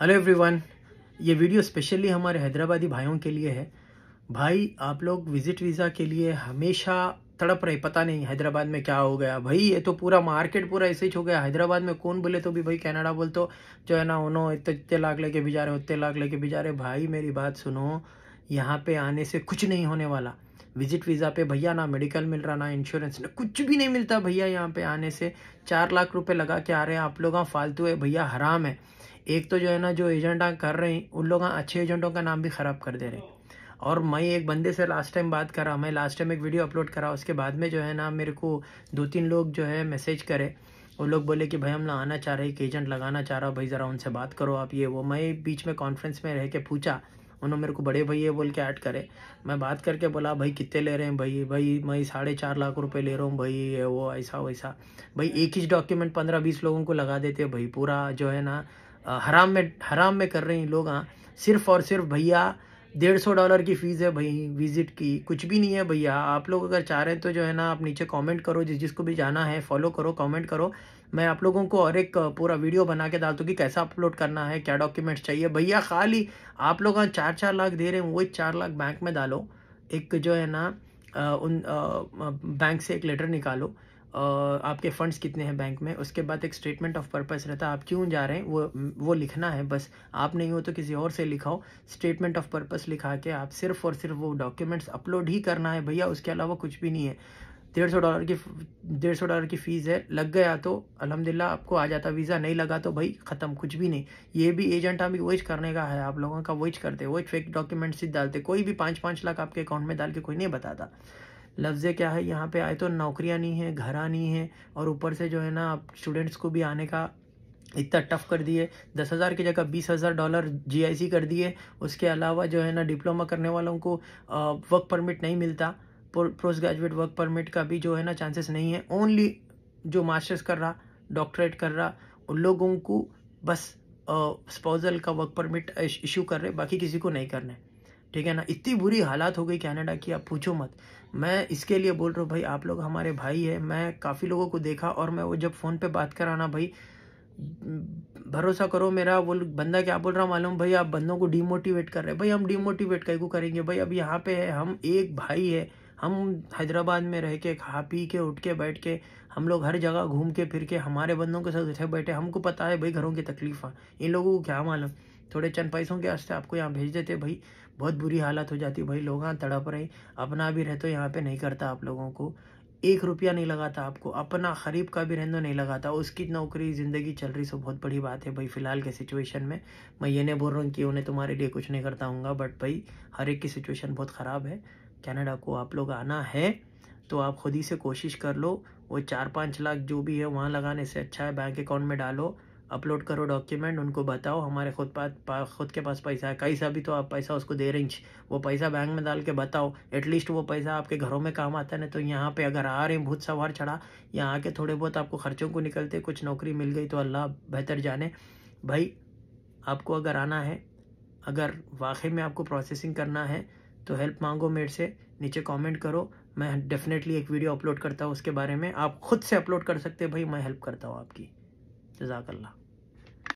hello everyone ये video specially हमारे हैदराबादी भाइयों के लिए है भाई आप लोग विजिट वीज़ा के लिए हमेशा तड़प रहे पता नहीं हैदराबाद में क्या हो गया भाई ये तो पूरा मार्केट पूरा ऐसे ही हो गया हैदराबाद में कौन बोले तो भी भाई कनाडा बोल तो जो है ना उन्होंने इतने इतने लाख लेके भी जा रहे उतने लाख लेके भी जा रहे भाई मेरी बात सुनो यहाँ पे आने से कुछ नहीं होने वाला विजिट वीज़ा पे भैया ना मेडिकल मिल रहा ना इंश्योरेंस ना कुछ भी नहीं मिलता भैया यहाँ पे आने से चार लाख रुपए लगा के आ रहे हैं आप लोग हाँ, फालतू है भैया हराम है एक तो जो है ना जो एजेंटा हाँ कर रहे हैं उन लोग हाँ अच्छे एजेंटों का नाम भी ख़राब कर दे रहे हैं और मैं एक बंदे से लास्ट टाइम बात करा मैं लास्ट टाइम एक वीडियो अपलोड करा उसके बाद में जो है ना मेरे को दो तीन लोग जो है मैसेज करे वो लोग बोले कि भाई हम ना आना चाह रहे एक एजेंट लगाना चाह रहा भाई ज़रा उनसे बात करो आप ये वो मैं बीच में कॉन्फ्रेंस में रह के पूछा उन्होंने मेरे को बड़े भैया बोल के ऐड करे मैं बात करके बोला भाई कितने ले रहे हैं भाई भाई मैं साढ़े चार लाख रुपए ले रहा हूँ भाई ये वो ऐसा वैसा भाई एक ही डॉक्यूमेंट पंद्रह बीस लोगों को लगा देते हैं भाई पूरा जो है ना हराम में हराम में कर रहे हैं लोग हाँ सिर्फ और सिर्फ भैया डेढ़ सौ डॉलर की फ़ीस है भाई विज़िट की कुछ भी नहीं है भैया आप लोग अगर चाह रहे हैं तो जो है ना आप नीचे कमेंट करो जिस जिसको भी जाना है फॉलो करो कमेंट करो मैं आप लोगों को और एक पूरा वीडियो बना के डाल दूँ कि कैसा अपलोड करना है क्या डॉक्यूमेंट्स चाहिए भैया खाली आप लोग चार चार लाख दे रहे हैं वही चार लाख बैंक में डालो एक जो है ना उन बैंक से एक लेटर निकालो आपके फ़ंड्स कितने हैं बैंक में उसके बाद एक स्टेटमेंट ऑफ पर्पस रहता है आप क्यों जा रहे हैं वो वो लिखना है बस आप नहीं हो तो किसी और से लिखाओ स्टेटमेंट ऑफ पर्पस लिखा के आप सिर्फ और सिर्फ वो डॉक्यूमेंट्स अपलोड ही करना है भैया उसके अलावा कुछ भी नहीं है डेढ़ सौ डॉलर की डेढ़ सौ डॉलर की फ़ीस है लग गया तो अलहमदिल्ला आपको आ जाता वीज़ा नहीं लगा तो भाई ख़त्म कुछ भी नहीं ये भी एजेंट अभी वेज करने का है आप लोगों का वेज करते वेज फेक डॉक्यूमेंट्स ही डालते कोई भी पाँच पाँच लाख आपके अकाउंट में डाल के कोई नहीं बताता लफ्ज़ क्या है यहाँ पे आए तो नौकरियाँ नहीं है घरा नहीं है और ऊपर से जो है ना आप स्टूडेंट्स को भी आने का इतना टफ कर दिए दस हज़ार की जगह बीस हज़ार डॉलर जीआईसी कर दिए उसके अलावा जो है ना डिप्लोमा करने वालों को वर्क परमिट नहीं मिलता पोस्ट ग्रेजुएट वर्क परमिट का भी जो है ना चांसेस नहीं है ओनली जो मास्टर्स कर रहा डॉक्टरेट कर रहा उन लोगों को बस स्पोज़ल का वर्क परमिट इशू कर रहे बाकी किसी को नहीं करना है ठीक है ना इतनी बुरी हालात हो गई कनाडा की आप पूछो मत मैं इसके लिए बोल रहा हूँ भाई आप लोग हमारे भाई है मैं काफ़ी लोगों को देखा और मैं वो जब फ़ोन पे बात कराना भाई भरोसा करो मेरा वो बंदा क्या बोल रहा मालूम भाई आप बंदों को डिमोटिवेट कर रहे हैं भाई हम डिमोटिवेट कहीं को करेंगे भाई अब यहाँ पे है हम एक भाई है हम हैदराबाद में रह के खा पी के उठ के बैठ के हम लोग हर जगह घूम के फिर के हमारे बंदों के साथ उठे बैठे हमको पता है भाई घरों की तकलीफ़ा इन लोगों को क्या मालूम थोड़े चंद पैसों के वास्ते आपको यहाँ भेज देते भाई बहुत बुरी हालत हो जाती भाई लोग यहाँ तड़प रहे अपना भी रहते यहाँ पे नहीं करता आप लोगों को एक रुपया नहीं लगाता आपको अपना खरीब का भी रहने नहीं लगाता उसकी नौकरी ज़िंदगी चल रही सो बहुत बड़ी बात है भाई फ़िलहाल के सिचुएशन में मैं ये नहीं बोल रहा हूँ कि उन्हें तुम्हारे लिए कुछ नहीं करता हूँ बट भाई हर एक की सिचुएशन बहुत ख़राब है कनाडा को आप लोग आना है तो आप खुद ही से कोशिश कर लो वो चार पाँच लाख जो भी है वहाँ लगाने से अच्छा है बैंक अकाउंट में डालो अपलोड करो डॉक्यूमेंट उनको बताओ हमारे खुद पास खुद के पास पैसा है कैसा भी तो आप पैसा उसको दे रहे वो पैसा बैंक में डाल के बताओ एटलीस्ट वो पैसा आपके घरों में काम आता है ना तो यहाँ पे अगर आ रहे हैं भूत सवार चढ़ा यहाँ आके थोड़े बहुत आपको खर्चों को निकलते कुछ नौकरी मिल गई तो अल्लाह बेहतर जाने भाई आपको अगर आना है अगर वाकई में आपको प्रोसेसिंग करना है तो हेल्प मांगो मेरे से नीचे कॉमेंट करो मैं डेफिनेटली एक वीडियो अपलोड करता हूँ उसके बारे में आप खुद से अपलोड कर सकते हो भाई मैं हेल्प करता हूँ आपकी जजाकल्ला